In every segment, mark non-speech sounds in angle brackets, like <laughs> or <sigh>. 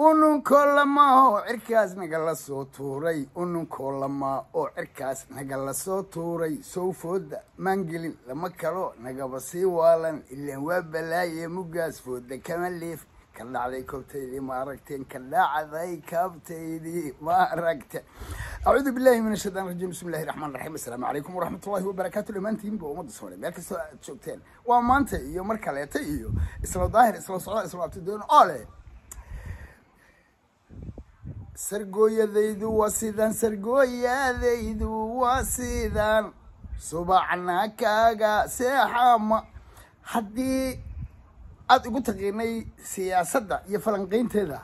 ununkoo oo cirkaas nagala soo tuuray ununkoo lamaa oo cirkaas nagala soo tuuray sowfooda maangelin lama kalo nagaba sii waalan ilaan waa balaaye mugaas fooda kama liif ka dhacday koobtaydii ma ka dhacday kaabtaydii ma acuudu billahi min ashaytaan rajiim bismillahi illahi raxmaan raxiim assalaamu calaykum waraxmatullahi wabarakaatu dhammaantiinba ummadda soomaaliya meel kastoo aad joogteen waa maanta iyo mar kaleeta iyo isla daahir isla socda isla abtidoon oo leh sargooyadaydu waa sidaan sargooyadaydu waa sidaan subacna kaaga seexama haddii aada ugu taqiinay siyaasadda iyo falanqaynteeda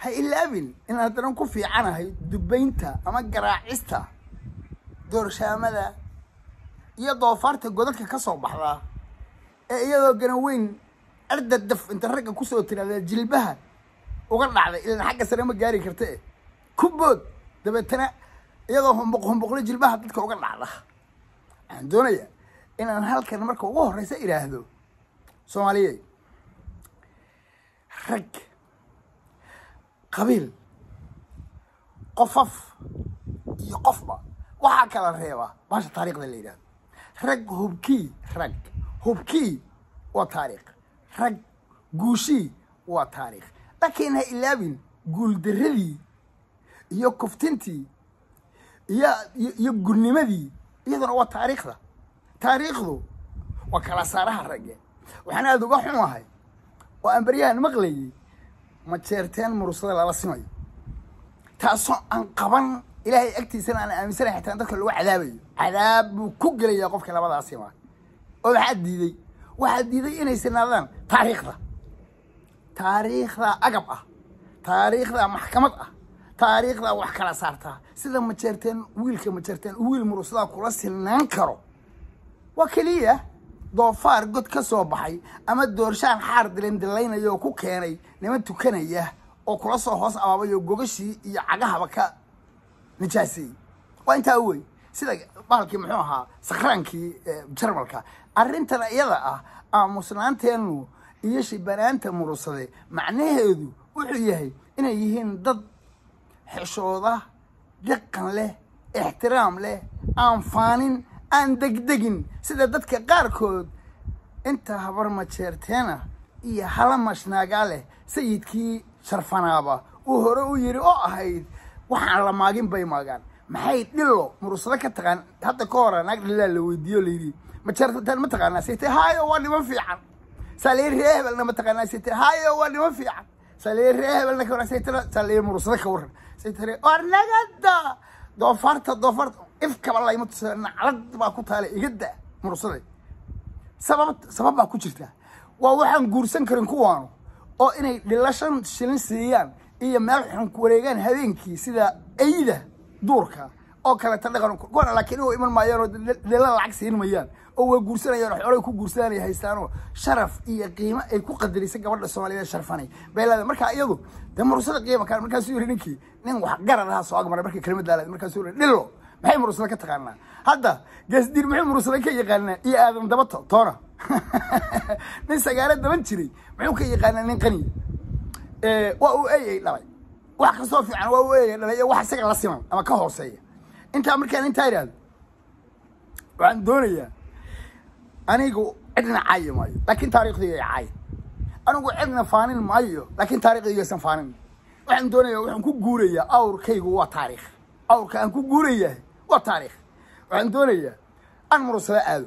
ha ilaabin inaan haddana ku fiicanahay dubaynta ama garaacista doorshaamada iyo doofaarta godadka ka soo baxdaa ee iyadoo ganaweyn ardadaf inta ragga kusoo tiraada jilbaha uga dhacday ilan xagga sare ma gaari karta kartee kubood dabeetana iyadoo humbuq humbuqla jilbaha dadka uga dhacda waxaan doonayaa inaan halkan marka ugu horeysa idhaahdo soomaaliyey rag qabiil qofaf iyo qofba waxaa kala reebaa baasha taariikhda la yidhahdo rag hubkii rag hubkii waa taariikh rag guushii waa taariikh lakiin ha ilaabin guuldaradii iyo kuftintii iyo iyo gurnimadii iyaduna waa taariikhda taariikhdu waa kala saaraha ragge waxaan aada uga xunahay oo aan baryahan maqlayay jeerteen murusada lala simayo taasoo aan qaban ilaahay agtiisana aan aaminsanahay xataan dadka lagu cadaabayo cadaab buu ku gelayaa qofka labadaasimaa oo waxaad diiday waxaad diiday inay sinaadaan taariikhda taariikhda agab ah taariikhda maxkamad ah taariikhda wax kala saartaa sida majeerteen wiilka majeerteen wiil murusadaa kula sinaan karo waa keliya doofaar god ka soo baxay ama doorshaan xaar dilan dilandilaynayoo ku keenay niman tukanaya oo kula soo hoos abaabayoo gogashii iyo cagahaba ka nijaasiyey waa intaa wey sida baalkii muxuu ahaa sakraankii eh, jarmalka arrintan iyada ah aamusnaanteennu يشي بنانتا مرسلي معناه هذو وحيهي إنا يهين ضد حشوضة دقا له احترام له أنفانين أن دق دقن سيدا ضدك قاركود انت هبر ما تشيرتينا إيا حالا ما شناقاله سيدكي شرفانابا وهرو يري او هيد وحنا لا ماقين باي ماقان ما هي دلو مرسلة كتغان حتى كورا ناقل لا لو يديو ليدي ما تشيرتين ما تغانا سيدتي هاي واني ما في عم saliir ree hebelna mataqaanaa saytare hayo waa niman fiican saliir ree hebelna ka warran saytare saliir murusada ka waran saytare war nagada doofaarta doofaarta ifkaba layma tusada naclad baa ku taalay igada murusada sabab sabab baa ku jirtaa waa waxaan guursan karin kuwaanu oo inay dhila shan shilin siiyaan iyo meel xun ku wareegaan habeenkii sida ayda duurka oo kaleta dhaqan laakiin u iman maayaan oo dhila lacag siin mayaan أو جورسنا يا رح أرايكو جورسنا يا هيسانو شرف إيه قيمة إيه كقدر يسقى برضه الصومالي شرفاني بلا ده مركز أيده ده مرسلة قيمة كان مركز سوري نكى نين وحجر هذا سواق مرة بركي كلمة ده مركز سوري نلو محي مرسلة كتقارنا هذا جس دير محي مرسلة كي يقارنا إيه هذا من دبطة طارة نين سجارة ده من تري محي كي يقارنا نين قني ااا وو أي لا باي واحد عن وو لا يا واحد سجل رسمه أما كهوسية أنت أمريكا أنت عيال وعندوني يا anigu cidna caayi maayo laakiin taariikhdayga caayi anigu cidna faanin maayo laakiin taariikhdaygasan faanin waxaan doonayaa waxaan ku guurayaa awrkaygu waa taariikh awrka aan ku guurayahay waa taariikh waxaan doonayaa aan murursada aado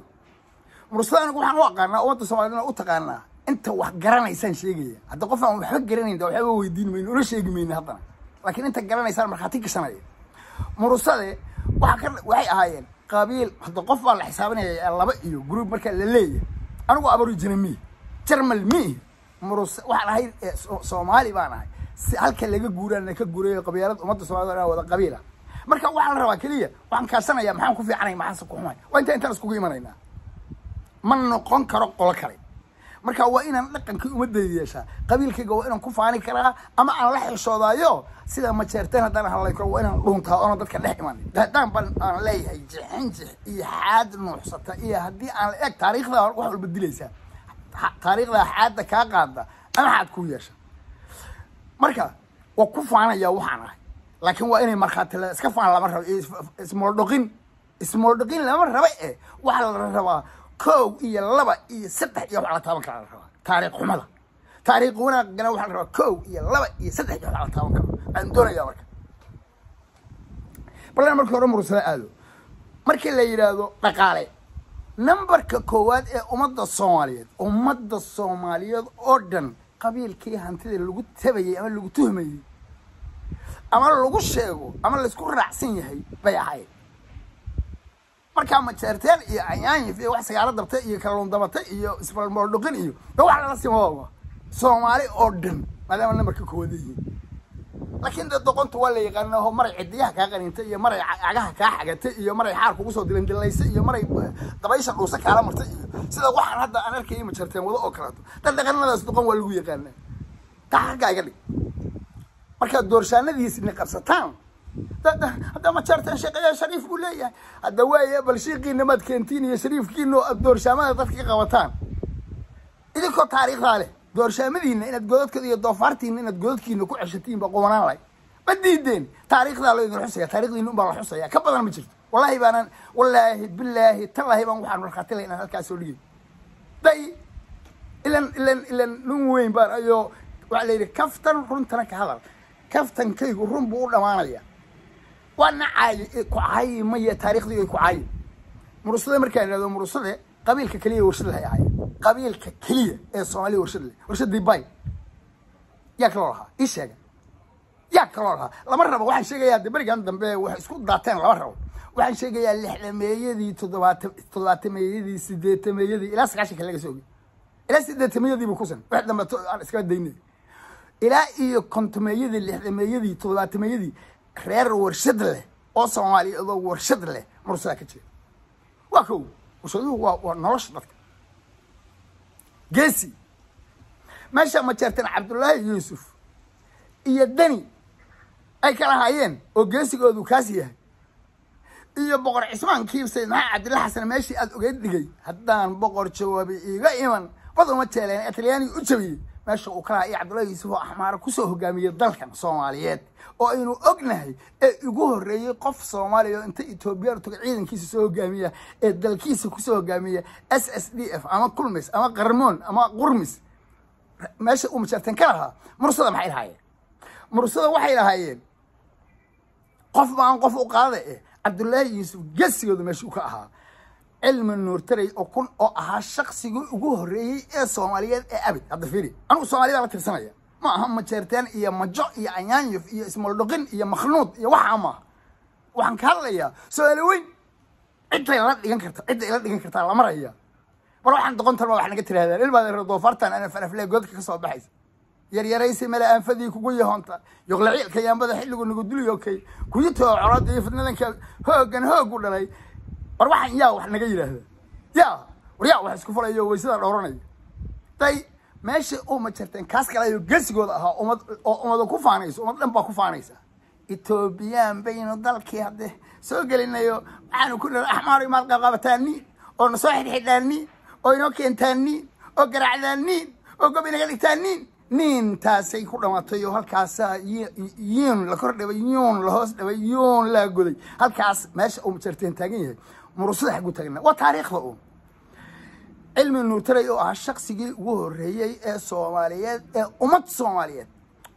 murursada anigu waxaan u aqaanaa ummadda soomaaliyana u taqaanaa inta wax garanaysaan sheegaya hadda qof aan waxba garanayn waxba weydiin mayno una sheegi mayno haddana laakiin inta garanaysaan markhaati gashanaya murursade waxaa ka waxay ahaayeen qabiil hadda qof baa la xisaabanaya laba iyo group markaa la leeyahay anigu abari jira miih jarmal miih murus waxaan ahay soomaali baan ahay si halka laga guurana ka guurayo qabyaalad ummadda somalida wada qabiila marka waxaa la rabaa keliya waxaan kaasanaya maxaan ku fiicanay maxaanse ku xumay waa intaa intaan iskugu imanaynaa ma noqon karo qolo kale marka waa inaan dhaqankii umadayda yeeshaa qabiilkayga waa inaan ku faani karaa ama aan la xishoodaayo sida majeerteen haddaan hadlay karo waa inaan dhuuntaa oona dadka dhex iman haddaan ban aan leeyahay jixin jix iyo xaad nuuxsata iyo haddii aan la eg taariikhda wax walba dilaysaa taariikhda xaadda kaa qaada ama xaad kuu yeesha marka waa ku faanaya waxaan ahay laakiin waa inay markhaati iska faan lama rabo ismool dhoqin lama raba e waxaa la rabaa kow iyo laba iyo saddex iyo wax la taaban kara la rabaa taariikh xumada taariikh wanaagana waxa la rabaa kow iyo laba iyo saddex iyo wax la taaban karo aan doonayaa marka balan marka hore mursada aado markii la yidhaahdo dhaqaale numberka koowaad ee ummadda soomaaliyeed ummadda soomaaliyeed oo dhan qabiilkii hantida lagu tabayey ama lagu tuhmayey ama lagu sheego ama laysku raacsan yahay bay ahayd markaa majeerteen iyo cayaanyif iyo wax sagaalo dabta iyo kaluun dabata iyo isbalmoordhuqin iyo da wax lala simoogo soomaali oo dhan maadaama namarka kooda yihiin laakiin dee doqonta waa la yaqaanaaho maray cidiyaha kaa qaninta iyo maray cagaha kaa xagatay iyo maray xaar kugu soo iyo maray eh, dabaysha dhuusa kaala martay iyo sida waxaan hadda aan arkaya majarteen wado oo kaleeto dhaqanadaas doqon waa lagu yaqaanaa taa xaggaa iga dhig markaa doorshaanadiisina qabsataan hadda ma jarteen shariif buu leeyahay hadda waaya bal shiiqiinamaad keentiin iyo shariifkiino aad doorshaamada dadkii qabataan idinkoo taariikhdaa leh doorshaamadina inaad godadkooda iyo doofaartiina inaad godadkiina ku ceshatiin baa qobanaan lahay ma diideen taariikhdaa laydin la xusaya ka badan ma jirto wallaahi baanaan wallaahi bilaahi tallaahi baan waxaan markhaatila inaan halkaas soo day ilan ilan ilan nin weyn baan ayo waxaa la kaftan runtana ka hadal kaftankaygu run buu u dhamaanaya waa nacaayi kucayi maya taarikhdiiga kucayi mursade markaan idhahdo mursade qabiilka keliya warshad lahay ahay qabiilka keliya ee soomaalida warshad leh warshadii bay yaa kaloo lahaa ii sheega yaa kaloo lahaa lama rabo waxaan sheegayaa de berigan dambe wax isku daateen lama rabo waxaan sheegayaa lixdameeyadii toddobaat toddobaatameyadii sideetameyadii ilaa sagaashanka laga soogi ilaa sideetameyadii buu kusan wax dambe iskaba daynay ilaa iyo kontomeeyadii lixdameeyadii toddobaatameeyadii reer warshad leh oo soomaaliyeedoo warshad leh mursadaa ka jira waa kow warshaduhu waa waa nolosha dadka geesi meesha ma jeerteen cabdullaahi yuusuf iyo deni ay ka lahaayeen oo geesigoodu kaas yahay iyo boqor cismaan kiibsay maxaa cabdilla xasan meeshii aada ogeed digay haddaan boqor jawaabi iiga iman wad uma jeeleen ee talyaaniga u jabiyey meesha uu ka lahaa iyo cabdullahi yuusuf oo axmaara kusoo hogaamiyey dalkan soomaaliyeed oo aynu ognahay ee ugu horreeyey qof soomaaliya oo inta etoobiyaan toga ciidankiisa soo hogaamiya ee dalkiisa kusoo hogaamiya s s d f ama kulmis ama qarmoon ama qurmis meesha umajaabteen ka lahaa mursada maxay lahaayeen mursada waxay lahaayeen qof baan qof u qaaday eh cabdullaahi yuusuf gesigooda meesha u ka ahaa cilmi nuurtaray oo kun oo ahaa shaqsigii ugu horreeyey ee soomaaliyeed ee abid hadda fiiri anugu soomaalida la tirsanaya ma aha majeerteen iyo majo iyo anyaanyuf iyo ismuldhoqin iyo makhnuud iyo waxaa ma waxaan ka hadlayaa soomaali weyn cidday la dhigan karta cidda ila dhigan kartaa la maraya mar waxaan doqontan ma wax naga tirahdaan ilmaad doofaartan anafle goodka ka soo baxaysa yaryaraysi male aanfadii kugu yahoonta yoqlaciilka yaambada xilligu nagu dulyokay kuyi too coroodda iyo fidnadanka hoogan hoogu dhalay war waxaan yaa wax naga yidhaahda yaa war yaa wax isku falayo weysada dhooranaya day meesha uma jirteen kaas kaleyo geesigooda ahaa umad oo umada ku faanaysa umad dhan baa ku faanaysa etoobiyaan baynu dalkii hadde soo gelinayo waxaanu ku dhir axmaar imaad qaqabataaniin oo nasoo xidhxidhaaniin oo inoo keentaaniin oo garacdaaniin oo gob inaga dhigtaaniin niintaasay ku dhamaatay oo halkaasa yuun la kor dhibay yuun la hoos dhibay yuun laa goday halkaas meesha uma jirteen taagan yahay murusada xagu tagnaa waa taariikhda uun cilmi nuutaley oo ah shaqsigii ugu horreeyey ee soomaaliyeed ee ummad soomaaliyeed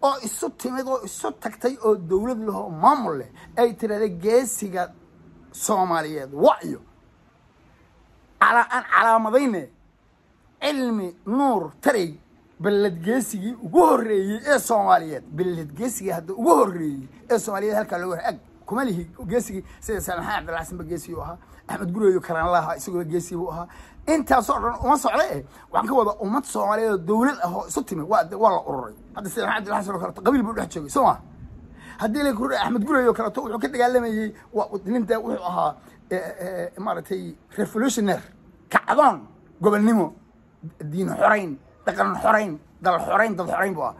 oo isu timid oo isu tagtay oo dowlad lahoo maamul leh ay tirahda geesiga soomaaliyeed wacyo aan calaamadayne cilmi nuur tarey beledgeesigii ugu horreeyey ee soomaaliyeed beledgeesigii hadda ugu horreeyey ee soomaaliyeed halkaa looga ag kuma lihi geesigii sida salmaxaan cabdilxasanba geesigi u ahaa axmed gureyo kalena lahaa isagoona geesiibu ahaa intaasoo dhan uma socde eh, waxaan ka wada ummad soomaaliyeed oo dawlad ah oo isu timi waa la ururay hadda sida maxamed abdilxasan oo kaleeto qabiil buu dhex joogay soo ma haddii la axmed gureyo kaleto wuxuu ka dagaalamayey waa ninta wuxuu ahaa eh, eh, maaragtay revolutioner kacdoon gobolnimo diin xorayn dhaqan xorayn dal xorayn dad xorayn buu ahaa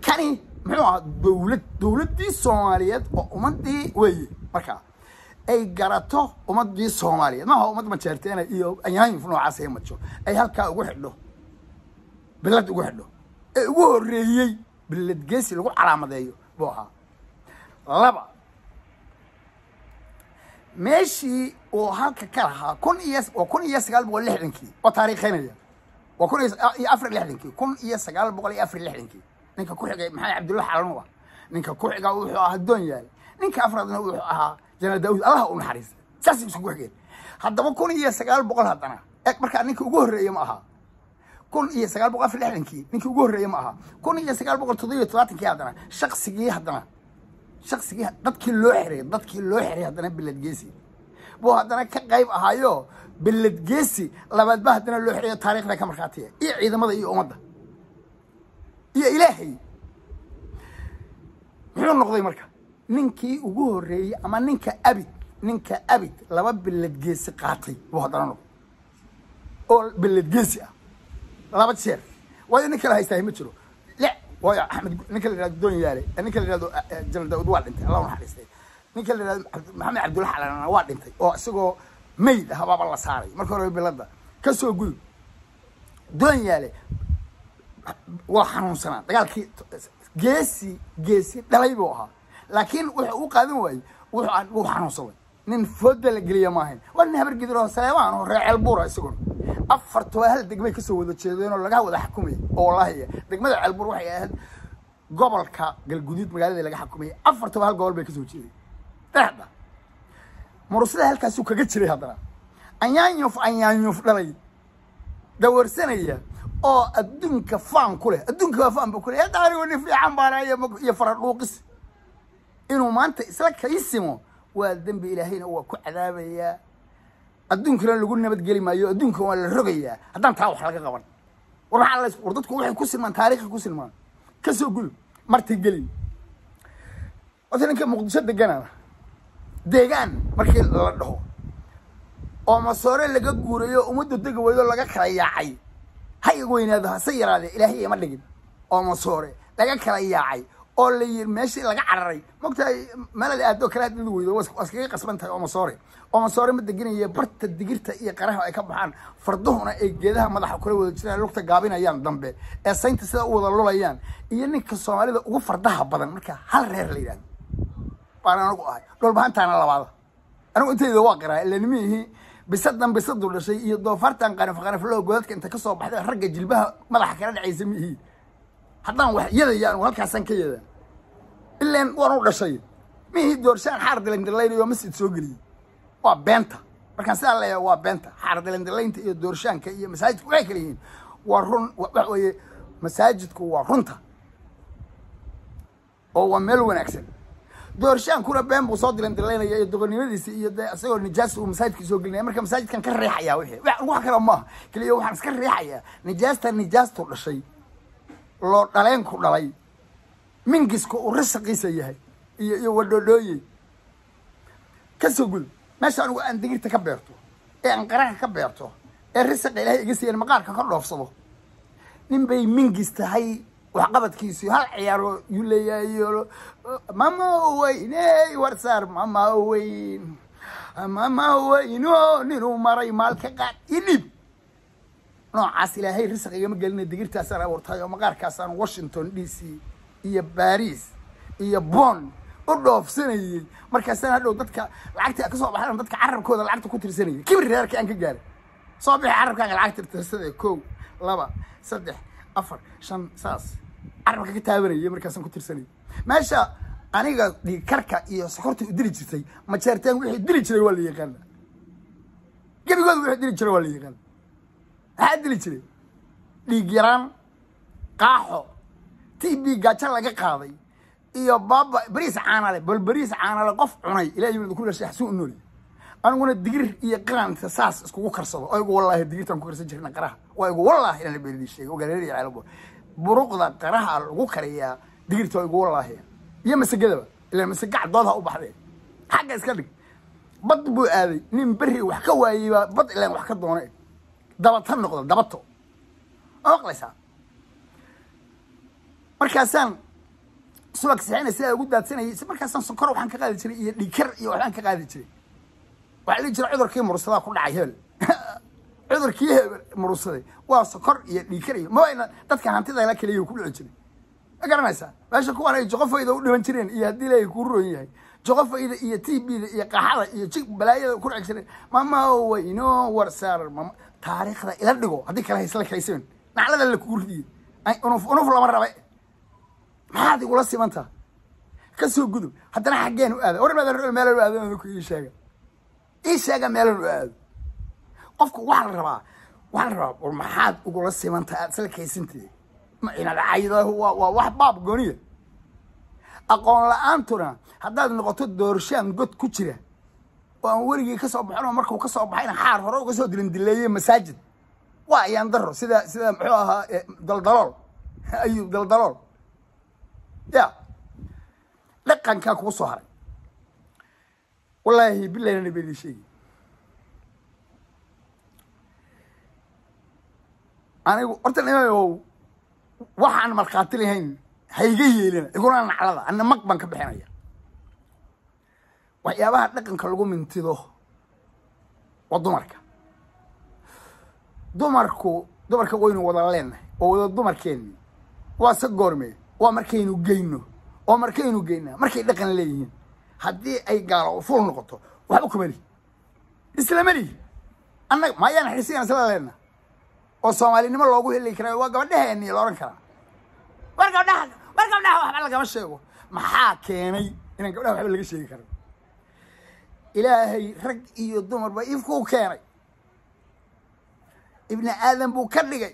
kani muxuu ahaa dawlad dawladdii soomaaliyeed oo ummadii weeye markaa ay garato ummadii soomaaliyeed maaha ummad majeerteena iyo anyaayin noocaas ay majo ay halkaa ugu xidho bilad ugu xidho ee ugu horeeyey bilad geesi lagu calaamadeeyo buu ahaa laba meeshii uu halka ka lahaa kun iyo waa kun iyo sagaal boqol lixdankii oo taariikheynaya waa kun iyo ah, afar lixdankii kun iyo sagaal boqol iyo afar lixdankii ninka ku xigay maxamed cabdulla xalan ninka ku xiga wuxuu ahaa doon yaale ninka afraadna wuxuu ahaa janaal daawud allaha u naxariis saasay iskugu haddaba kun iyo sagaal boqol haddana eeg markaa ninka ugu horreeya ma aha kun iyo sagaal boqol afar lixdankii ninkii ugu horreeya ma ahaa kun iyo sagaal boqol iyo todobaatankii haddana shaqsigii haddana shaqsigii dadkii loo xiray dadkii loo xiray haddana beledgeesi buu haddana ka qayb ahaayo beledgeesi labaadba haddana loo xirayo taarikhda ka markhaatiya iyo ciidamada iyo ummadda iyo ilaahay muxuu noqday marka ninkii ugu horeeyey ama ninka abid ninka abid laba geesi qaatay buu oo noqday geesi ah laba jeer waayo nin kale haystaa ma jiro le waayo axmed ninka la yihahdo doon yaale ninka la yihahdo eh, eh, jalal daawud waa dhintay allah naxariistay ninka la yihahdo maxamed cabdulla xalanana waa dhintay oo isagoo mayd ah baaba la saaray marka hore bilada kasoo soo doon yaale waa xanuunsanaa dagaalkii geesi geesi dhalay buu ahaa laakiin wuxuu u qaadan waayey wuu xanuunsan way nin fooda la geliya maahayn waa nin habargidiroo saleebaan oo reeceel buura isaguna afartaba hal degmay kasoo wada jeedeenoo lagaa wada xakumay oo wallaahi degmada ceelbuur waxay ahayd gobolka galguduud magaalada laga afar toba hal gobol bay kasoo jeeday dhexda murusada halkaasuu kaga jiray haddana anyaanyuf anyaanyuf dhalay dawarsanaya oo adduunka faan ku leh adduunka waa faan ba ku leh daarigo fiican baana faradhuuqis inuu maanta isla kaysimo waa dembi ilaahayna waa ku cadaabayaa adduunkana lagu nabadgeli maayo adduunka waa la rogayaa haddaan taa wax laga qaban war dadku waxay ku silmaan taariikha ku silmaan kasoo gudub marti gelin horta ninka muqdisho deganana deegaan markii la dhaho oo masoore laga guurayo ummadda dega weydo laga kala yaacay ha ig weynaado hase yaraade ilaahay ima dhigin oo masoore laga kala yaacay oo la yiri meeshii laga cararay mogtahay mala la aado kala aadmid weydo waskaga qasban tahay oo masoore ma deginaya barta digirta iyo qaraha ay ka baxaan farduhuna ay geedaha madaxa kula wada jiraan lugta gaabinayaan dambe ee saynta sida u wada lulayaan iyo ninka soomaalida ugu fardaha badan marka hal reer la yidhahdo baan anagu ahay dhulbahantaana labaada anigu intayda waa qiraa ila nimihii bisadan bisadu dhashay iyo doofaartan qanif qanifloo godadka inta kasoo baxday ragga jilbaha madaxa kala dhacaysa mihii haddaan wax yadaya anugu halkaasaan ka yeedaa ilaan waan u dhashay mihii doorshaan xaar dalandalaynayo masjid soo geliyey waa beenta markaan sidaa leeyaha waa beenta xaar dalandalaynta iyo doorshaanka iyo masaajidku waxay kala yihiin waa run waxa masaajidku waa runta oo waa meel wanaagsan doorshaankuna been buu soo dilandalaynaya iyo doqonnimadiisa iyo de isagoo nijaasta uu masaajidka soo gelinaya marka masaajidkan ka riixayaa wixii wax lagu hakara maaha keliya waxaan iska riixayaa nijaasta nijaastu dhashay loo ku dhalay mingiska uu rasiqiisa yahay iyo iyo wadhodhooye ka soo gud meesha anigu aan digirta ka beerto ee aan qaraha ka beerto ee risiqa ilahay iga siiyan maqaarka ka dhoofsado nin bay mingis tahay waxqabadkiisu hal ciyaaro yuu leeyahay ey warsaar mamaweyn mamaweyn oh, ninuu maray maalka qaad iyo dhib noocaas ilaahay risaq igama gelina digirtaasaan abuurtahay oo maqaarkaasaan washington d c iyo baris iyo bon u dhoofsanayey markaasaan hadhow dadka lacagta kasoo baxan dadka carabkooda lacagta ku tirsanayay kibir reerka aan ka gaaray soo bixi carabkaaga lacagta tirsada kow laba saddex afar shan saas carabka ka taabanayay markaasaan ku tirsanayay meesha aniga dhiigkarka iyo sokorta u dili jirtay majeerteen wixii dili jiray waa la yaqaana gebigooda wixii dili jiray waa la yaqaana maxaa dili jiray dhiig yaraan qaaxo t b gaajo laga qaaday iyo baaba beriis caanale bal beriis caanale qof cunay ilahi ku dhashay xasuun u aniguna digir iyo qiran saas iskugu karsado aygu wallaahi digirtaan ku karsan jirna qaraha waa igu wallaahi inaan la beelidii sheegay ogaaleeriya ceelabo buruqda qaraha lagu kariyaa digirta waa igu iyo masagadaba ilaan masage caddoodha u baxdee xagga iska dhig bad buu aaday nin berri wax ka waayeybaa bad ilaan wax ka doonay dabata noqdo dabato ma maqlaysaa markaasaan subag saxiinay sidaa ugu daadsanayay markaasaan sonkor waxaan ka qaadi jiray iyo dhikar iyo waxbaan ka qaadi jiray waxaa dhihi jira cudurkii mursadaa ku dhacay hebel <laughs> cudurkii hebel mursaday waa sonkor iyo dhikar iyo maana dadka hantidala keliya ku dhici jiray ma garanaysaa meesha kuwaan ay joqofayda u dhiman jireen iyo haddii leeya kuu roon yahay joqofayda iyo t b da iyo qaxada iyo jig balaayada ku dhici jireen mama wayno warsaar taariikhda ila dhigo haddii kale haysla kalaysan naclada lakuu ridiyo unuf unuf lama rabe maxaad igula simantaa kasoo gudub haddana xaggeen u aada warmaad meelan u aado ii sheega ii sheega meelan u aado qofku waxaa la rabaa waxa la rabaa war maxaad ugula simanta aad isla kaysanteed macinacaydaahu waa waa wax baab gooniya aqoon la-aantuna haddaad noqoto doorshaan god ku jira waan weligii kasoo baxin oo markuu kasoo baxayna xaar hore uga soo dilandileeyey masaajid waa ayaan daro sida sida muxuu ahaa eh, daldalool <laughs> ayuu daldalool ya dhaqankaa kugu soo haray wallaahi bilahi nana bedi sheegi anigu horta nimayow waxaan markhaati lahayn ha iga yeelina iguna naclada ana mag baan ka bixinaya waxyaabaha dhaqanka lagu mintido waa dumarka dumarku dumarka waynu wada leenahay oo wada dumarkeenni waa sa goorme waa markaynu geyno oo markaynu geyna markay dhaqan leeyihiin haddii ay gaalo fuul noqoto waxba kumali lihi annaga maayaan xirsigan isla leenna oo soomaalinimo loogu heli karaa waa gabadhaheeni la odhan karaa war gabdhaha war gabdhaha waxba lagama sheego maxaa keenay inaan gabdhaha waxba laga sheegi karo ilaahay rag iyo dumarba iibku u keenay ibni aadan buu ka dhigay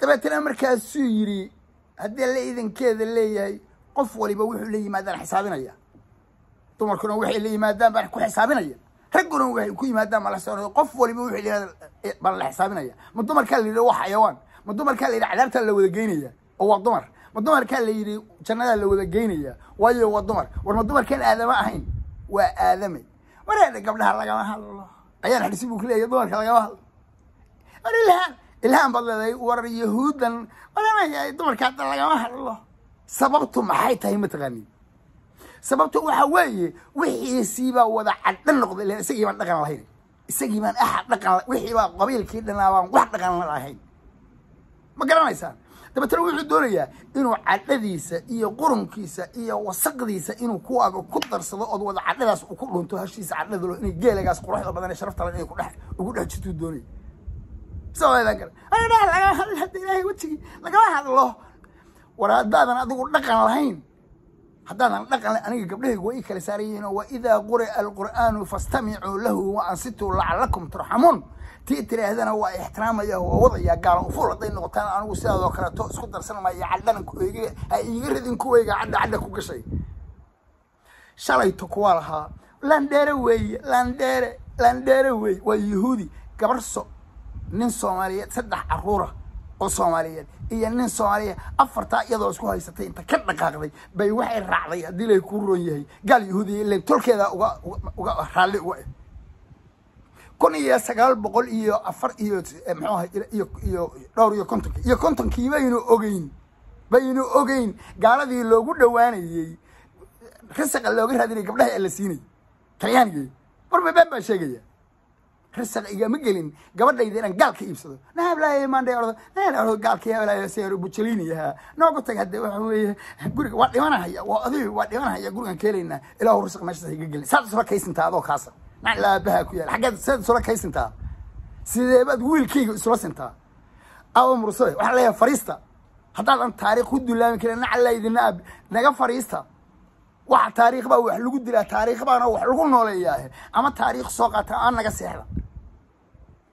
dabeetana markaasuu yidhi haddii la idankeeda leeyahay qof waliba wuxuu la yimaadaan xisaabinaya dumarkuna waxay la yimaadaan baan ku xisaabinaya ragguna waxay ku yimaadaan mala la qof waliba wuxuu la baan la xisaabinaya ma dumarkaa la yidhi waa xayawaan ma dumarkaa la yidhi cadaabtaa la wada geynaya oo waa dumar ma dumarkaa la yidhi jannadaa la wada geynaya waayo waa dumar warma dumarkaan aadama ahayn waa aadame mara gabdhaha lagama hadlo ayaan xadisi buu kuleeya dumarka lagama hadlo war ilhaan ilhaan baad leedahay war yahuuddan maranaya dumarkaada lagama hadlo sababtu maxay tahay mataqaanid sababtu waxa weeye wixiisiibaa wada cadhan noqday ilan isagii baan dhaqan lahayn isagii baan axad dhaqan wixii baa qabiilkii dhanaa baan wax dhaqan lahayn ma garanaysaan dabeetana wuxuu doonayaa inuu cadhadiisa iyo qurunkiisa iyo wasaqdiisa inuu kuwaaga ku darsado ood wada cadhadaas u ku dhunto hashiisa cadhadalo inay geelagaas quruxda badan ee sharafta badan inay kudhe ugu dhex jirtuu doonaya wejigii lagama hadlo war haddaadan adigu dhaqan lahayn haddaadan dhaqan lahayn aniga gabdhahaygu waa ii kala saarayihiin oo wa idaa quri'a alqur'aanu fastamicuu lahu wa ansituu lacalakum turxamuun tii tiraahdana waa ixtiraamaya waa wadayaa gaalan ufuul hadday noqotaan anigu sidaadoo kaleeto isku darsan maaya cadhan ha iga ridin kuwayga cadha cadha ku gashay shalayto kuwaa lahaa landheere weeye landheere landheere weeye waa yahuudi gabarso nin soomaaliyeed saddex caruura oo soomaaliyeed iyo nin soomaaliya afartaa iyadoo isku haysatay inta ka dhaqaaqday bay waxay raacday haddii lay kuu ron yahay gaal yahuudiya ile tolkeeda uga uga raalli uga eh kun iyo sagaal boqol iyo afar iyo eh, muxuu aha iyo dhowr iyo kontonki iyo kontonkii baynu ogeyn baynu ogeyn gaaladii loogu dhowaanayey risaqa looga raadinay gabdhaha la siinay talyaanigii warba been baa sheegaya risaq igama gelin gabadhayda inaan gaal ka iibsado nahablaaymaandhaordo gaalka heblaay tag hadde waxa weeye guriga waa dhimanahaya waa adiga waa dhimanahaya gurigan ka helaynaa ilaahu risaq meeshaas iga gelin saas isla adoo kaasa nacil aabahaa ku yaal xaggaad seed isula kaysintaa sideebaad wiilkayga isula sintaa aba mursade waxaa leeyahay fariista haddaadan taariikh ku dulaami karin nacila idina aab naga fariista waxa taariikh baa wax lagu dilaa taariikh baana wax lagu nooleeyaahe ama taariikh soo qaata aan naga seexda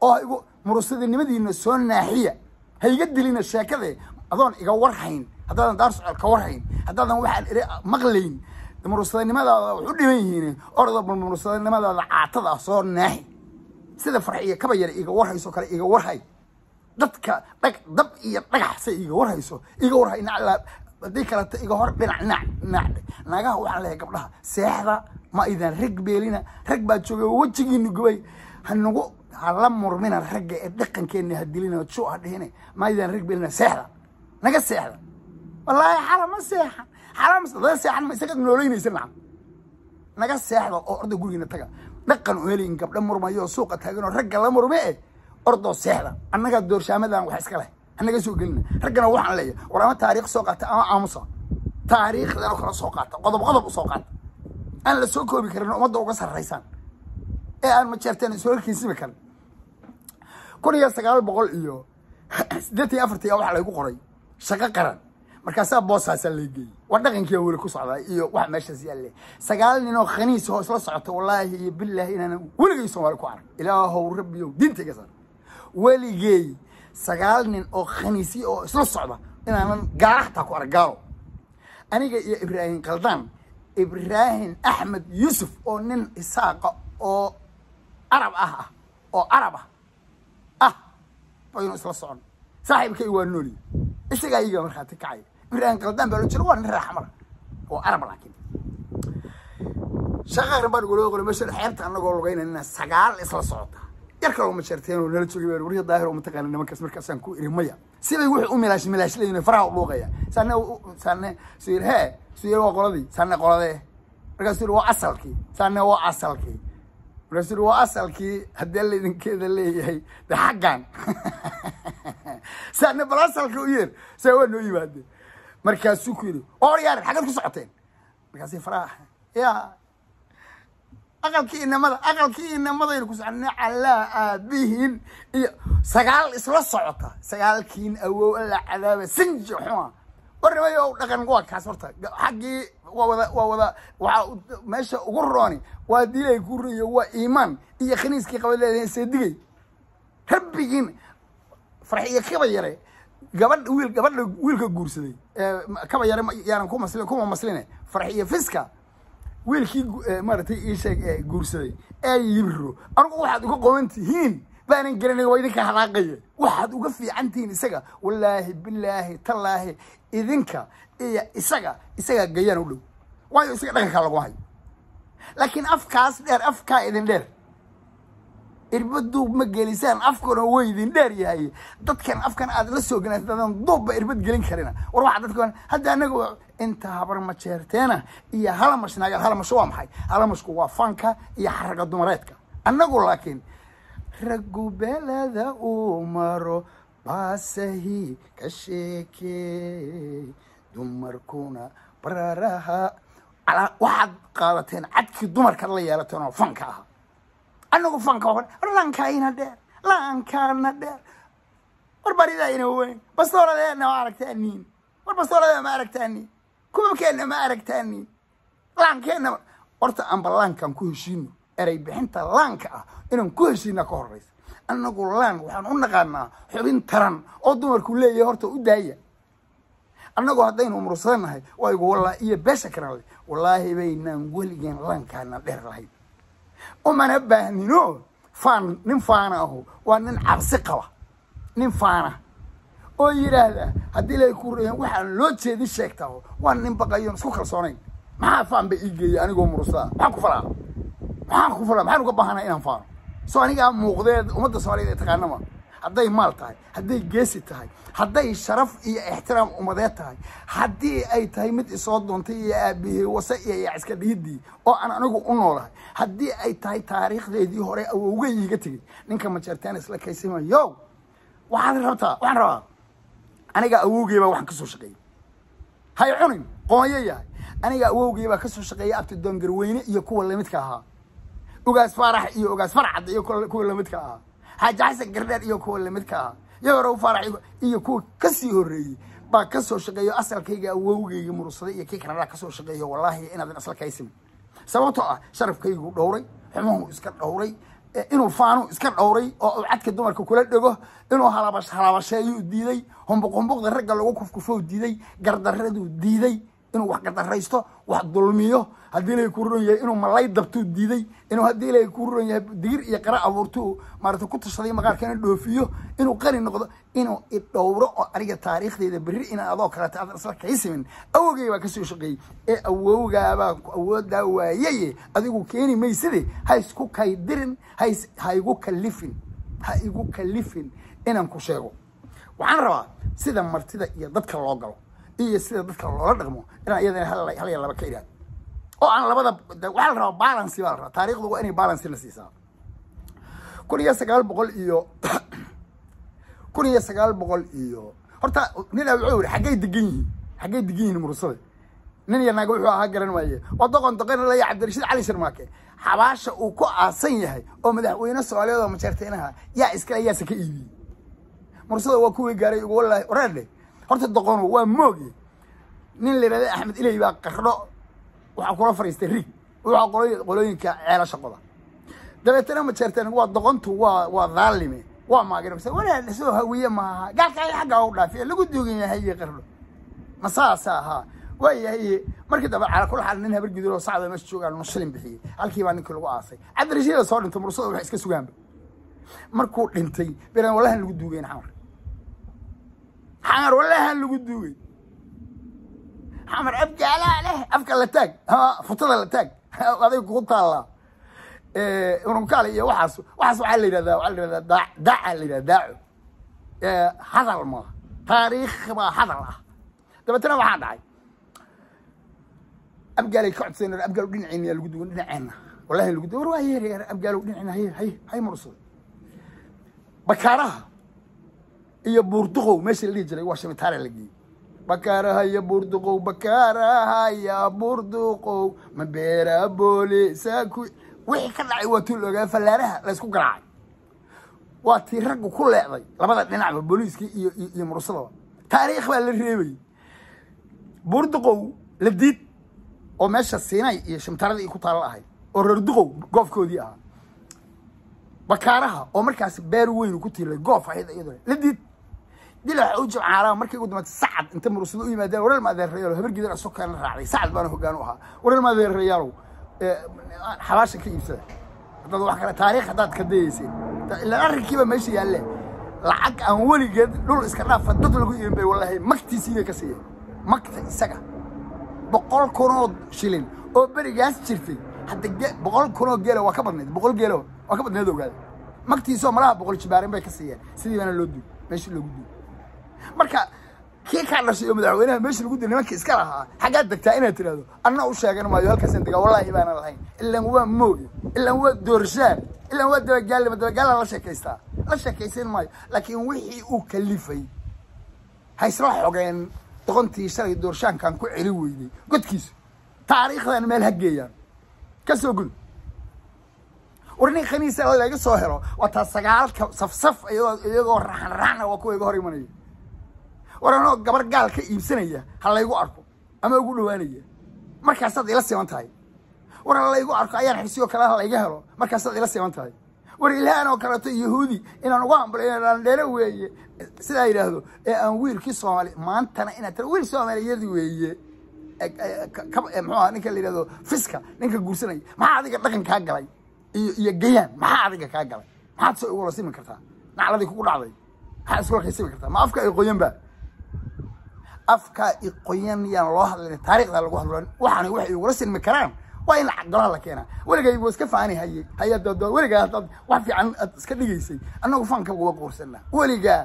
oo igu mursadinimadiina soo naaxiya ha iga dilina sheekade adoon iga warhayn haddaadan daar socod ka warhayn haddaadan waxaan maqlayn murursadaynimadaada wax u dhiman yihiin orda bal caatada ah soo naaxi sida farx iyo kaba yar iiga warhayso kale iiga warhay dadka dhag dab iyo dhagaxse iiga warhayso iiga warhay naclaa haddii kaleta iga hor dhinac nac nac naagaha waxaan leehay gabdhaha seexda ma idaan rag beelina rag baa jooga wejigiina gubay hanagu hala murmina ragga ee dhaqankeena hadilina ju ah dhihine ma idaan rag beelina seexda naga seexda wallaahi xala ma seexan xaaraamla seexan ma naga seexda oo orda gurigeena taga dhaqan uhelin gabdha murmayo suuqa taaganoo ragga la murme e ordoo seexda annagaa doorshaamadan wax iska leh annaga soo gelina raggana waxaan leeya war ama taariikh soo qaata ama aamusa taariikhdana kala soo qaata qodob qodob u soo qaata aan la soo koobi karin ummadda uga sarraysaan ee aan majeerteen soo horkeysiba karin kun iyo sagaal boqol iyo siddeetan afartii waxaa laygu qoray shaqo qaran markaasaa boosaasa la geeyey waa dhaqankii weli ku socdaa iyo wax meeshaas yaalle sagaal ninoo khaniis oo isla socota wallaahi iyo billaahi inaana weligay soomaali ku arag ilaahow rabbiyow diinta iga saar weligeey sagaal nin oo khaniisi oo isla socda inaanan gaara ku arag gaalo aniga iyo ibraahim khaldaan ibraahim axmed yuusuf oo nin isaaqa oo carab ah ah oo carab ah ah baynu isla socon saaxiibkay waa noolyi isagaa iga markaati kacay ibrahim kaldaan baa loo jiro waa nin raaxmar oo arab laakiin shaqaaran baan ugula qoray meesha xeebta anagoo lugaynayna sagaal isla socota yar kale uma jeerteen oo nala joogay baan warya daahir oo mataqaana nimankaas markaasaan ku iri maya sibay wuxuu u milaash milaash leeyiin faraha u dhuuqaya saane saane suyir hee suyir waa qoladii saane qolade markaasuu yiri waa asalkii saane waa asalkii markaasuu yiri waa asalkii haddii la leeyahay de xaggan <laughs> saana balasalka u yeer saa waa noo yimaadeen markaasuu ku yidhi oryaar xaggaad ku socoteen markaasi farax ya aqalkii inamada aqalkii inamadaynu ku socona calaa aabihin iyo sagaal isla socota sagaalkiin awow alla cadaaba sinji xuma warnamayo dhaqan waa kaas horta xaggii waa waa wada waxaa meesha ugu rooni waa dilay ku riyo waa iimaan iyo khaniiskii qaba leedahay seedigay rabbigiin farxiga kaba yare gabadh wiil gabadha wiilka guursaday kaba yare yaanan ku maslin kuma masline farxiya fiska wiilkii maaragtay iisheeg guursaday ee yibro anugu waxaad uga qoban tihiin baanan gelinay waa idinka halaaqaya waxaad uga fiican tihiin isaga wallaahi bilaahi tallaahi idinka iyo isaga isagaa gayaan u dhow waayo isaga dhaqankaa lagu hayo laakiin afkaas dheer afkaa idin dheer irba duub ma gelisaan afkana waa dheer yahay dadkan afkan aada la soo ganaasid duubba irbad gelin karina war waa dadka hadda anaga inta habar ma jeerteena iyo halamashnaaga halamasho waa maxay halamashku waa fanka iyo xaraga dumareedka annagu laakiin raggu belada uu maro baasahi ka sheeke dumarkuna bararaha waxaad qaadateen cadkii dumarkaad la yeelateen oo fanka ah anagu fanka hore war laankaayina dheer laankaana dheer war baridayna weyn bastooradeena ma aragtaaniin war bastooradeena ma aragtaaniin kubabkeenna ma aragtaaniin laankeenna horta anba laankaan ku heshiino eray bixinta laanka ah inaan ku heshiina ka horreysa annagu laan waxaan u naqaanaa xubin taran oo dumarku leeyahay horta u daaya annagoo haddaynu waa igu wallaa iyo beesha karan le wallaahi baynaan weligeen laankaana dheer lahayn umana baahnino faan nin faana aho waa nin cabsi qaba nin faana oo yidhaahda haddii la ku reeyan waxaan loo jeedin sheegtaaho waa nin baqayon isku kalsoonayn maxaa faan ba ii geeyay anigoo murusaa maxaan ku falaa maxaan ku falaa maxaan uga baahanaa inaan faano soo anigaa muuqdeed ummadda soomaaliyeed ee taqaanama hadday maal tahay hadday geesi tahay hadday sharaf iyo ixtiraam umadee tahay haddii ay tahay mid isoo doontay iyo aabihey wase iyo iska dhiidii oo aan anigu u noolahay haddii ay tahay taariikhdeedii hore awowgay iga tegey ninka majertenis la kaysimayo waxaad rabtaa waxaan rabaa aniga awowgeybaa waxaan kasoo shaqeeyey hay cunin qoonyo yahay aniga awowgeybaa kasoo shaqeeya abtidoon garweyne iyo kuwa lamidka ahaa ogaas faarax iyo ogaas farcad iyo kuwa lamidka ahaa xaaji xasan gardheer iyo kuwa lamidka ah iyagoo raw faarax iyo kuwa kasii horeeyey baa kasoo shaqeeyo asalkayga awowgeyga murusada iyo kii kanada kasoo shaqeeyo wallaahi inaadan asalkaysin sababtoo ah sharafkaygu dhowray xumuhu iska dhowray inuu faanu iska dhowray oo uu cadka dumarka kula dhego inuu halaabasheeyu diiday humbuq humbuqda ragga lagu kufkufou diiday gardarraduu diiday inuu wax gadaraysto wax dulmiyo haddii ilahay ku ruron yahay inuu malay dabtuu diiday inuu haddii ilahay ku ruron yahay digir iyo qara abuurtuu maarata ku tashaday maqaarka inu dhoofiyo inuu qani noqdo inuu idhowro oo aniga taariikhdeeda berri inaa adoo kaleta adan isla kaysimin awogay baa kasoo shaqeeyey ee awowgaabaa awooddaa waayeye adigu keeni mayside ha isku kaydirin has ha igu kalifin ha igu kalifin inaan ku sheego waxaan rabaa sida martida iyo dadka loo galo iyo sida dadka loola dhaqmo inaan iyadana hal iyo laba ka ihaado oo aan labada waxaa la rabaa balancy baa la rabaa taarikhda waa inay balancy la siisaa kun iyo sagaal boqol iyo <coughs> kun iyo sagaal boqol iyo horta nin a wuxuu yihi xaggay degan yihiin xaggay degan yihiin mursada nin iyo naag wuxuu ahaa garan waaye oo doqon doqon laya cabdirashiid cali sharmaake xabaasha uu ku aasan yahay oo madaxweyne soomaaliyeed oo majeerteynaha yaa iskale yaase ka iibiyey mursada waa kuwii gaaray ugu walaahi oraadhe horta doqono waa mooge nin la yidhahda axmed iley baa qardho waxaa kula fadhiistay rig waxaa qolooyinka ceelo shaqoda dabeetana majeertaan waa doqontu waa waa dhaalime waa maagiramsa walaala soo hawiye maaha gaalka ay xagga u dhaafi lagu duugan yahay qardho ma saasa ahaa waayahay markii dambe cala kula xaal nin habar gudul oo sacda meesha joogaan nushilin bixiyey halkii baa ninkii lagu aasay cabdirashiida soo dhintay mursada wax iska sugaanba markuu dhintay biraan walahan lagu duugeen xamar xamar walaha lagu duugay xamar afjaalaa leh afka la taag futada la taag aday kugu taallaa urunkaale iyo waxaas waxaas waxaa la yidhahdaa waxaa la yidhahdaa daa daaca la yidhahda daaco hadal maaha taariikh baa hadal ah dabeetana waxaa dhacay abgaalay ka codseen or abgaal dhinaceenyaa lagu duwan dhinaceenna wallahi lagu duwan war waa yeer abgaalow dhinaceenna hay hay hay mursaday bakaaraha iyo buurduqow meesha la dhihi jiray waa shimitaare la geeyey bakaarahaya buurduqow bakaarahaya buurduqow mabeera boolisa ku wixii ka dhacay waa tuu ogaa fallaaraha laysku garaacay waa tii raggu ku leecday labada dhinacba booliiskii iyo iyo mursadaba taariikh baa la reebayay buurduqow la diid oo meesha siinay iyo shimtaradii ku taalo ahayd oo rarduqow goofkoodii ahaa bakaaraha oo markaas beer weynu ku tiilay goof ahayd iyadoo la diid dilac u jimcaalaam markii ugu dambeeta sacad inta murugsado u yimaadeen waral ma adeerayaalow habar gidan isku kaalan raacday sacad baana hoggaan u ahaa waral ma adeerayaalow eh, xabaasha ka iibsada haddaad wax kale taariikh haddaad ka dayayseen ilaa arrinkiiba meesha yaalle lacag aan weligeed dhul iska dhaafa dad lagu iimbay wallaahi magtiisii bay ka siiyeen magta isaga boqol kunoo shilin oo berigaas jirtay hadda boqol kunoo geelo waa ka badnayd boqol geelo waa ka badnayd ogaada magtiisoo malaha boqol jibaarin bay ka siiyeen sidii baana loo duy meeshii loogu duy marka kii kaa dhashay oo madaxweynaha meesha lagu dira nimanka iska lahaa xaggaad degtaa inaad tirahdo anna u sheegan maayo halkaasaan degaa wallaahi baana lahayn ilaan waa mooyo ilaan waa doorshaan ilaan waa dabagaalnima dabagaallaan la sheekaystaa la sheekaysan maayo laakiin wixii uu kalifay haysla xogeen doqontii shalay doorshaankan ku celi weyday godkiisa taariikhdan meel ha geeyaan ka soo gud warnin khaniisa ah laga soo helo waa taa sagaalka safsaf iyadoo raxan raxana ah waa kuwa iga hor imanaya war anoo gabar gaal ka iibsanaya ha laygu arko ama ugu dhowaanaya markaasaad ila siman tahay war ha laygu arko ayaan xirsiyo kale ha layga helo markaasaad ila siman tahay war ilaanoo kaleeto yahuudi inaan uga hambalyo dhaandheero weeye sidaa yidhaahdo ee aan wiilkii soomaali maantana inaad tira wiil soomaaliyad weeye e, e, e, muxuaha ninka la yidhahdo fiska ninka guursanaya maxaa adiga dhaqan kaa galay iyo iyo gayaan maxaa adiga kaa galay maxaad soo igula siman kartaa nacladii kugu dhacday maxaad isku lakaysiman kartaa ma afka ay qoyanba afkaa iqoyan yaan loo hadlan taarikhda lagu hadlo waxaana waxay igula silmi karaan waa in golaha la keenaa weligay waa iska faani haye hay weligaa hadaad wax fiican aad iska dhigaysay annagu faanka uga quursana weligaa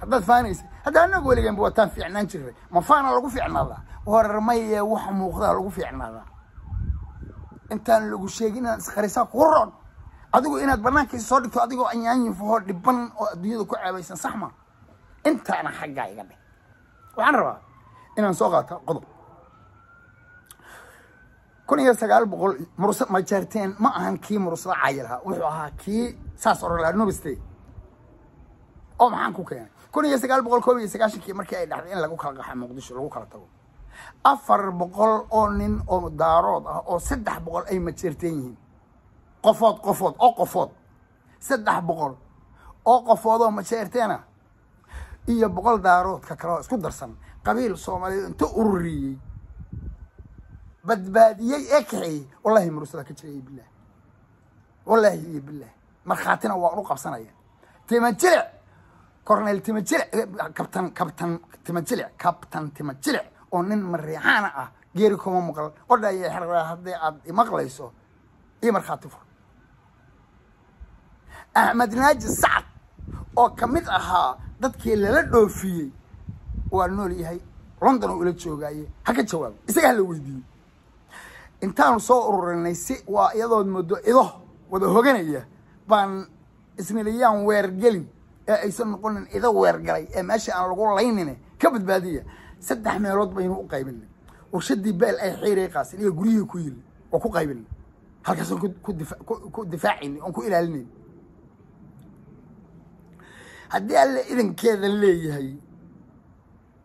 haddaad faanaysay hadda annagu weligaanba waataan fiicnaan jiray ma faana lagu fiicnaadaa hormaye wax muuqdaa lagu fiicnaada intaan lagu sheegin inaad iskarisaa kuu roon adigu inaad banaankiisa soo dhigto adigoo anyaanyifahoo dhiban oo adduunyada ku ceebaysan sax ma intaana xaggaa iga dhig waxaan rabaa inaan soo qaata qodob kun iyo sagaal boqol mursa majarteen ma ahan kii mursada caayil wuxuu ahaa kii saas oran lahaa nobiste oo maxaan ku keenay kun iyo sagaal boqol koob iyo sagaashankii markii ay dhacday in lagu kala qaxa muqdisho lagu kala tago afar boqol oo nin oo daarood ah oo saddex boqol ay majeerteen yihiin qofood qofood oo qofood saddex boqol oo qofood oo majeerteen ah iyo boqol daaroodka kaleoo isku darsan qabiil soomaaliyeed inta ururiyey badbaadiyey ee kaxeeyey wallahi murusada ka jiraya bilah wallaahi iyo bilah markhaatina waan u qabsanaya timajilic cornel timajilic kabtan kabtan timajilic kabtan timajilic oo nin mareexaana ah geeri kuma maqal odhaya xerraa haddii aada imaqlayso io markhaati fur axmed naaji sacad oo ka mid ahaa dadkii lala dhoofiyey waa nool yahay london oo ila joogaaye ha ka jawaab isaga hala weydiiyey intaanu soo ururinay si waa iyadood moodo ido wada hoganaya baan isniliyaan weergelin ee aysan noqonin ido weergalay ee meesha aan lagu laynine ka badbaadiya saddex meelood baynu u qaybinay warshadii beel ay xiiray qaasin iyo guryihii ku yili waa ku qaybinay halkaasaan ku difaacayna oon ku ilaalinayn haddii alle idankeeda leeyahay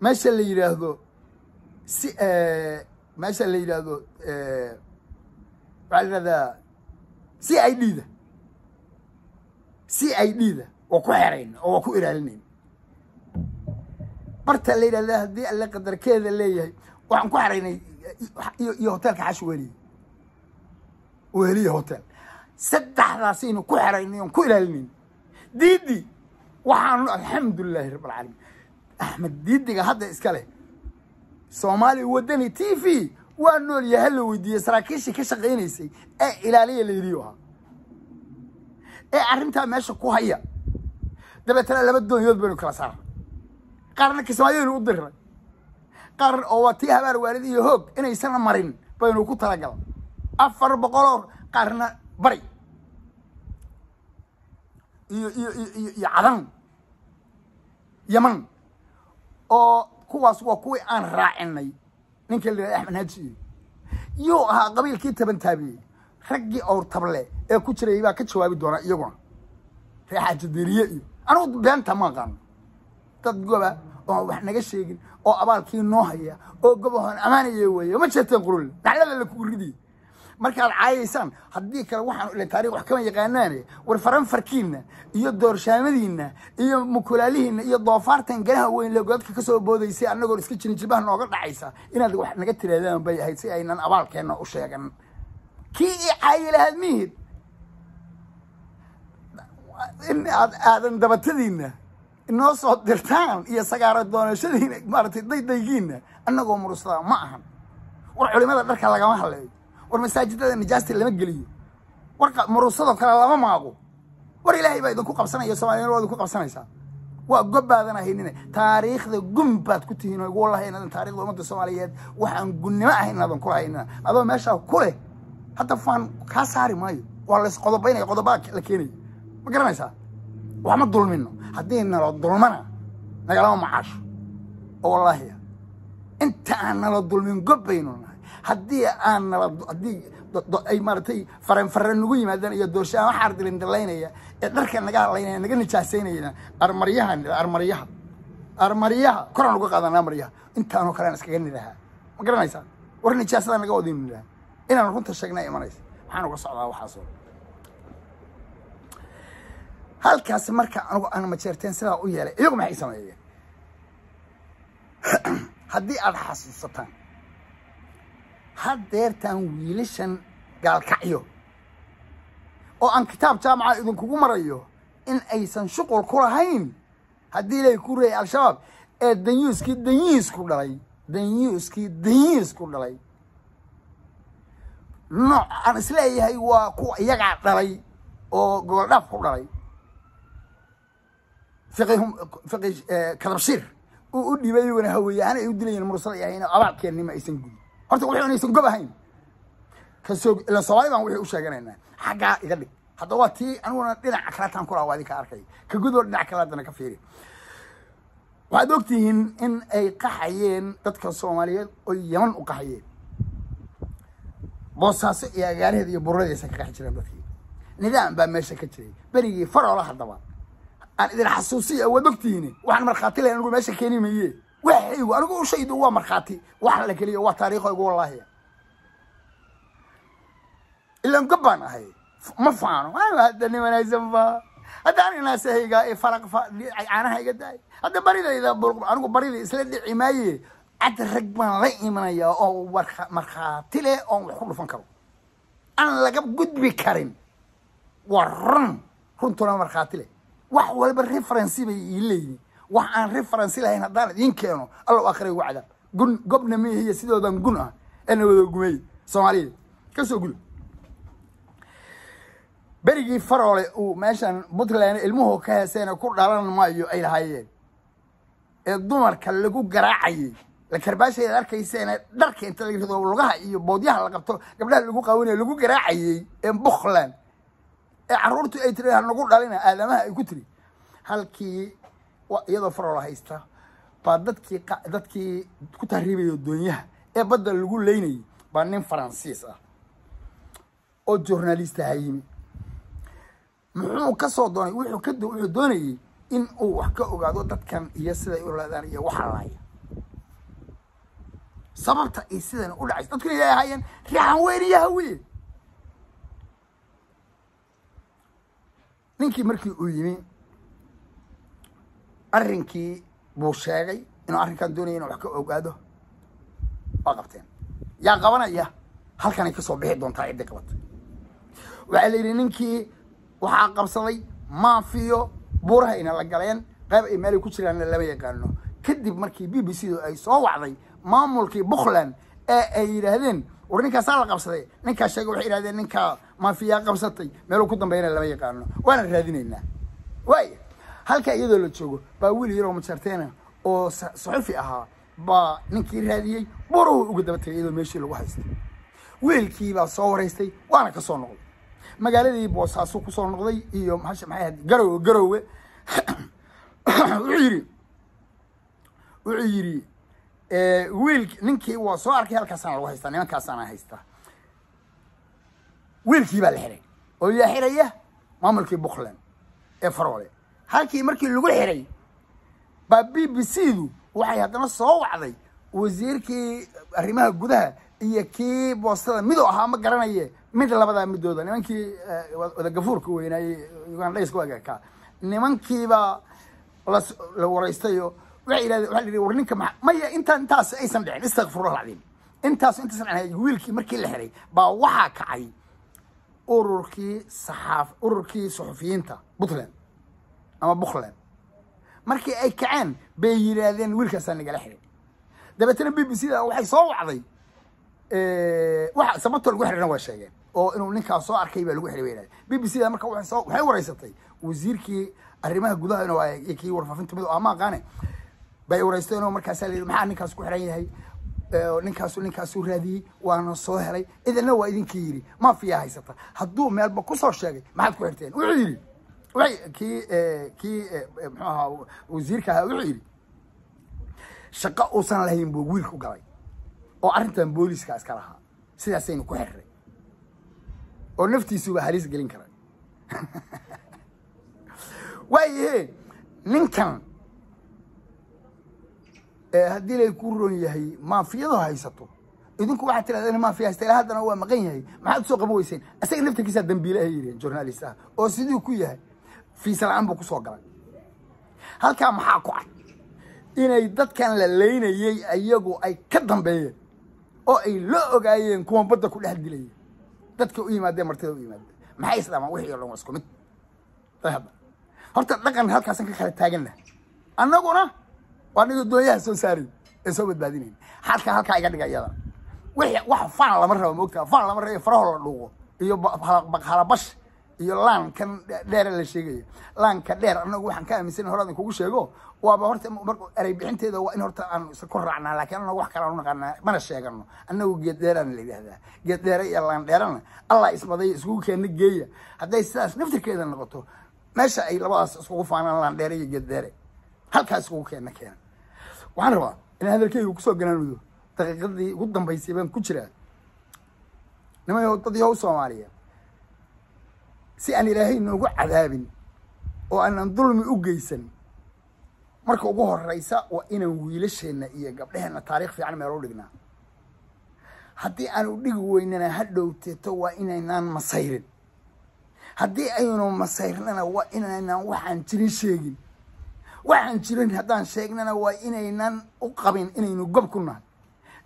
meesha la yidhaahdo si eh, meesha la yidhaahdo eh, waxaa layidhahdaa c i d da c i d da waa ku xerayn oo waa ku ilaalinayn barta la yidhahda haddii alle qadarkeeda leeyahay waxaan ku xeraynay iyo hoteelka xash weliya weliya hotel saddexdaasaynu ku xeraynay oon ku ilaalinayna diidi waxaanu alxamdulilaahi rabaalcaalamiin axmed diidiga hadda iska leh soomaaliya wadani t v waa nool yahay la weydiiyey saraakiishii ka shaqaynaysay ee ilaaliya layidhi ahaa ee arrintaa meesha ku haya dabeetana laba doonyood baynu kala saarnay qaarna kismaayaynu u dirnay qaar oo waa tii habaar waalid iyo hoog inaysana marin baynu ku talagalnay afar boqoloo qaarna bari iyo iyo iyo iyo cadan yaman oo kuwaas waa kuwii aan raacinay ninka la yidhahda axmed hajiye yuu ahaa qabiilkii tabantaabiyey raggii owr table ee ku jiray baa ka jawaabi doonaa iyaguna ree xaajaderiye iyo anigu beenta ma aqaano dad goba oon wax naga sheegin oo abaalkii noo haya oo gobahoon ammaanaya weeye ma jeeteen qurul naxlada la kugu ridiye markaad caayaysaan haddii kale waxaan taarikh wax kama yaqaanaane war faranfarkiinna iyo doorshaamadiinna iyo mukulaalihiinna iyo doofaartan ganaha weyn le godadka kasoo boodaysay annagoo iska jirin nooga dhacaysa inaad wax naga tiraadaan bay ahayd si aynan abaalkeenna u sheegan kii i caayi lahaad mihid in aad aadan dabatadiinna inoo soo dirtaan iyo sagaaro doonashadiina maaratay daydaygiinna annagoo murusada ma ahan war culimada dharka lagama hadlayo war masaajidada nijaasta lama geliyo war maruusadoo kale lama maago war ilaahay baa idinku qabsanaya somaliyana waa idinku qabsanaysaa waa gobbaadan ahaynine taariikhda gum baad ku tihiin igu lahayn adan taarikhda ummadda soomaaliyeed waxaan gunnimo ahayn adan kula haynina adoo meeshaa ku leh hadda faan kaa saari maayo waa la isqodobaynaya qodobaa la keenaya ma garanaysaa waxma dulmino haddii nala dulmana nagalama macaasho oo wallaahiya inta aan nala dulmin gobbayno haddii aan nabad haddii ay maaragtay fareen fareen nagu iyo doorsho aan waxaar dilin dilaynaya ee dharka naga hadlaynaya naga nijaasaynayana armaryahan armaryaha armaryaha koraan uga qaadanaa maryaha intaanoo kale iskaga nidhahaa ma garanaysaa war nijaasadaa naga odin nidhaha inaan runta sheegnaa imanaysa waxaan uga socdaa waxaasoo halkaasi marka anugu aan majeerteen sidaa u yeelay iyagu maxay sameeyeen <clears throat> haddii aad xasuusataan haddeertaan wiilashan gaalkacyo oo aan kitaab jaamaca idinkugu marayo in aysan shuqul ku lahayn haddii lay ku reeyay al-shabaab ee danyuuskii danyihiis ku dhalay danyuuskii danyihiis ku dhalay nooc aan isleeyahay waa kuwa iyagaa dhalay oo goboldhaaf ku dhalay fiqi eh, kadabshiir uu u dhiibayguna haweeye ay u dilayn mursal ahayn abaadkeennima aysan gudin horta wixii inaysan gob ahayn kasoo ila soomaali baan wixii u sheeganaynaa xaggaa iga dhig haddaba waa tii aniguna dhinaca kaletaan kulaha waa idinka arkay ka gudoo dhinac kale haddana ka fiiri waxaad ogtihiin in ay qaxayeen dadka soomaaliyeed oo yaman u qaxayeen boosaaso iyo agaaraheeda iyo buradeesa ka qaxi jireen dadkii nidaam baa meesha ka jiray berigii faroola haddaba aan idin xasuusiya waad ogtihiin waxaan markhaati lahayn anigu meesha keeni maye magacaygu anigu ushaydu waa markhaati waxa la geliyo waa taariikhaygu wallaahi ilan gobaan ahay ma faano hadda nimanaysan fa hadda an inaasahayga ee caanaha iga daay hadda baridayda anigu barida isla dhici maaye cad rag baan la imanayaa oo markhaati leh oon wax ku dhufan karo aan laga gudbi karin waa run runtuna markhaati leh wax walba referency bay ii leeyihin wax aan referensi lahayn haddaan idiin keeno alla akhriya ugu cadaab gun gobna mihiyo sidoodan gun ah eena wada gumey soomaaliyada kasoo guli berigii faroole uu meeshan puntland ilmuhu ka heeseena ku dhalan maayo ay lahaayeen ee dumarka lagu garaacayay la karbaashayad arkayseena dharka inta laga rido lugaha iyo boodyaha la qabto gabdhaha lagu qaawinayo lagu garaacayey ee bukhland ee caruurtu ay tiri hanagu dhalina aadamaha ay ku tiri halkii iyadoo farola haysta baa dadkii dadkii ku tahriibayo doonyaha ee badda lagu leynayay baa nin faransiis ah oo journalist aha yimi muxuu kasoo doonay wuxuu doonayay in uu wax ka ogaado dadkan iyo siday uladaan iyo waxa laya sababta ay sidan u dhacayso dadkuna ilaa ahaayeen riixan weyn iyo hawiye ninkii markii uu yimi arrinkii buu sheegay inuu arrinkan doonaya inu wax ka ogaado waa qabteen yaa qabanaya halkanay kasoo bixi doontaa ciddii qabatay waxaa la yidhi ninkii waxaa qabsaday maafiyo buurahayna la galeen qayb ay meelay ku jiraanna lama yaqaano kadib markii b b c du ay soo wacday maamulkii bukhland ee ay yidhaahdeen war ninkaasaa la qabsaday ninkaa sheega waxay yidhahdeen ninkaa maafiyaa qabsatay meeluu ku dambeeyana lama yaqaano waana raadinaynaa waaya halkaa iyadoo la joogo baa wiil yaroo majarteena oo saxufi ahaa baa ninkii raadiyey borow uga daba tagay iyadoo meeshii lagu haystay wiilkii baa soo waraystay waana kasoo noqday magaaladii boosaasu kusoo noqday iyo maaa garowe garowe wuxuu yidhi wuxuu yidhi wiil ninkii waa soo arkay halkaasana lagu haystaa nimankaasaana haystaa wiilkii baa la xiray oo yaa xiraya maamulkii buckland ee faroole halkii markii lagu xiray baa b b c du waxay haddana soo wacday wasiirkii arrimaha gudaha iyo kii boostada mid oo ahaa ma garanaye mid labadaa midooda nimankii eh, wadagafuurka weynaayey ugandhayska nimankiibaa la waraystayo waxay yidhahdeen waxa la war ninka maya intaa intaas aysan dhicin istakfirullah alcadiim intaas intaysan dhicin wiilkii markii la xiray baa waxaa kacay ururkii saxaaf ururkii saxufiyiinta puntland أما بخلان مركي أي كعان بيجي هذين ويركا ساني قال حري ده بتنا بي بي سي ده وحي صو ذي ااا إيه، وح سمعت ولا وحري نوا شيء أو إنه نك صوع كي بيلو وحري وينه بي بي سي ده مركا وحي صوع وحي ورئيس طي وزير كي الرماه جودها إنه يكي ورفع فين تبدو أما غانه بي ورئيس إنه مركا سالي مع نك أسكو حري هاي ننكاسو إيه، ننكاسو رادي وانا هري اذا نوا اذن كيري ما فيها هاي سطة هدو ميال بكو صوشاقي ما حد هرتين وعيري kii eh, kii eh, eh, mxuu ahaa wasiirka ahaa wuxuu yidhi shaqo uusan lahayn buu wiilku galay oo arrintan booliiska iska lahaa sidaasaynu ku xirray oo naftiisuba halis gelin karay <laughs> waayahee ninkan haddii lay ku ron yahay maafiyadu haysato idinku waxaad tirahdeen maafiya haysta ilaa haddana waa maqan yahay maxaad usoo qaban weyseen isaga naftarkiisaa dambiile ay yidheen journalist ah oo siduu ku yahay fiisa la-aan buu kusoo galay halkaa maxaa ku cad inay dadkan la laynayey ayagu ay ka dambeeyeen oo ay la ogaayeen kuwan badda ku dhex dilayeen dadka u yimaadeen martida u yimaadeen maxay isdhamaan wixii o dhan waa isku mid horta dhaqan halkaasan ka kala taaganna annaguna waa niga doonyaha soo saarayn ee soo badbaadinayn halkaa halkaa iga dhiga iyadana w wax faan lama rabo moogtaa faan lama rabo farahoo la dhuuqo iyo halaqbash iyo laankan dheera la sheegayo laanka dheer anagu waxaan ka aaminsan horaadin kugu sheego waaba horta erey bixinteeda waa in horta aan isa ku raacnaa laakiin anagu wax kale aanu mana sheegano anagu geed dheeraana la yidhahdaa geed dheere iyo laan dheerana allah isbaday iskugu keena geeya hadday sidaas naftirkeeda noqoto meesha ay labadaas isugu faanaan laan dheere iyo geed dheere halkaa iskugu keena keena waxaan rabaa inaan hadalkeyga kusoo ganaanudo daqiiqadii ugu dambaysay baan ku jiraa niman dad soomaaliya si aan ilaahay noogu cadaabin oo aanan dulmi u geysan marka ugu horeysa waa inaan wiilasheenna iyo gabdheheenna taariikh fiican meel u dhignaa haddii aanu dhigi weynana ha dhowteeto waa inaynaan masayrin haddii aynu masayrnana waa inaynaan waxaan jirin sheegin waxaan jirin haddaan sheegnana waa inaynaan u qabin inaynu gob ku nahay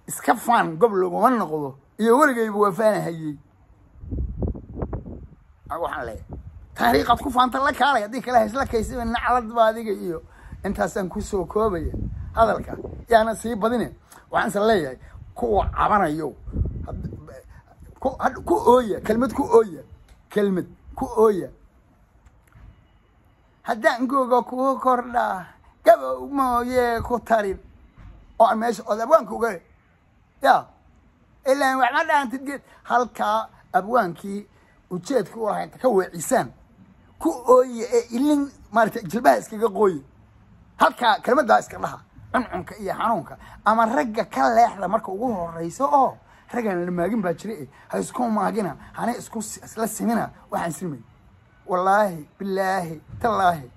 iska faan gob laguma noqdo iyo weligayba waa faanahayey waxaan leeyahay taariikhaad ku faanta la kaalay haddii kale haysla kaysaba nacladba adiga iyo intaasaan kusoo koobaya hadalka yaana sii badine waxaanse leeyahay kuwa cabanayo ku ooya kelmad ku ooya kelmad ku ooya haddaan googa kuu kordhaa gabow mooye ku tarin oo aan meesha od abwaanka uga ya ilaan waxma dhaantid geed halkaa abwaankii ujeedka u ahaa ka weecisaan ku ooye ee ilin maarata jilbaha iskaga qooye halkaa kelmaddaa iska dhaha cuncunka iyo xanuunka ama ragga ka leexda marka ugu horeyso oo oh, raggan la maagin baa jira e ha isku maagina hana isku isla simina waxaan simay wallaahi bilaahi tallaahi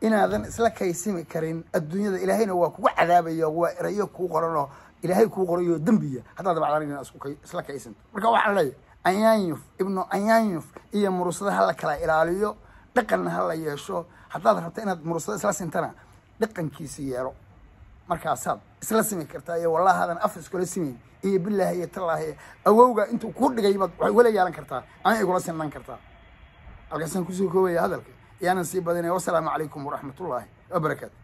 inaadan isla kaysimi karin adduunyada ilaahayna waa kugu cadaabayo waa erayo kuu qoranoo ilaahay kuu qorayo dembiya haddaad dabacdaragina isla kaysanto marka waxaan leeyahay anyanyuf ibnu anyanyuf iyo murusada hala kala ilaaliyo dhaqanna hala yeesho haddaad rabto inaad murusada isla sintana dhaqankiisi yeelo markaasaad isla simi kartaa iyo wallaahadan af iskula simeyn iyo bilaahi iyo tallaahi awowga intuu kuu dhigaybaad waxay ugala yeelan kartaa ama igula sinnaan kartaa halkaasaan kusoo koobaya hadalka yaanan sii badinay wasalaamu calaykum waraxmatullaahi wabarakaatu